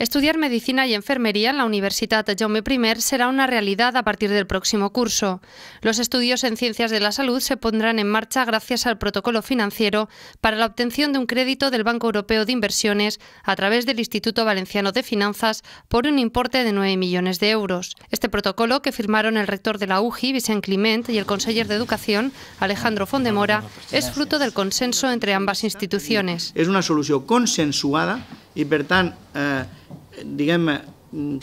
Estudiar medicina y enfermería en la Universidad Jaume I será una realidad a partir del próximo curso. Los estudios en ciencias de la salud se pondrán en marcha gracias al protocolo financiero para la obtención de un crédito del Banco Europeo de Inversiones a través del Instituto Valenciano de Finanzas por un importe de 9 millones de euros. Este protocolo, que firmaron el rector de la UGI, Vicente Climent, y el conseller de Educación, Alejandro Fondemora, es fruto del consenso entre ambas instituciones. Es una solución consensuada y, por tanto, eh, diguem, mm,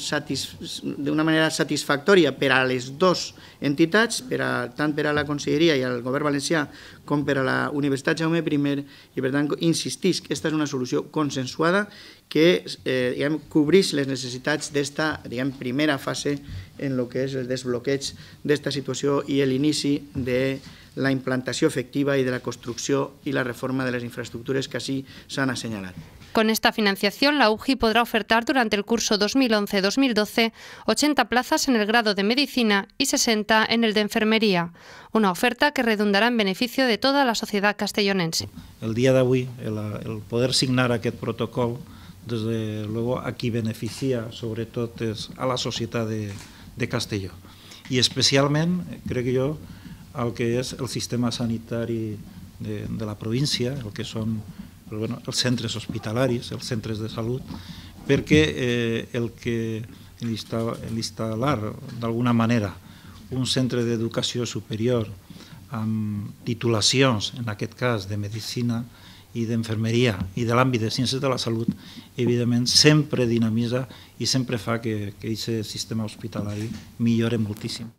d'una manera satisfactòria per a les dues entitats, per tant per a la Conselleria i al Govern valencià com per a la Universitat Jaume I, i per tant insistís que aquesta és una solució consensuada que eh, cobrís les necessitats d'esta primera fase en el que és el desbloqueig d'esta situació i l'inici de la implantació efectiva i de la construcció i la reforma de les infraestructures que així s'han assenyalat. Con esta financiación, la UGI podrá ofertar durante el curso 2011-2012 80 plazas en el grado de medicina y 60 en el de enfermería, una oferta que redundará en beneficio de toda la sociedad castellonense. El dia d'avui, el, el poder signar aquest protocol, des de luego a qui beneficia sobretot és a la societat de, de Castelló i especialment, crec jo, el que és el sistema sanitari de, de la província, el que són però, bueno, els centres hospitalaris, els centres de salut, perquè eh, el que l'instal·lar d'alguna manera un centre d'educació superior amb titulacions, en aquest cas de medicina i d'enfermeria i de l'àmbit de ciències de la salut, evidentment sempre dinamitza i sempre fa que, que aquest sistema hospitalari millore moltíssim.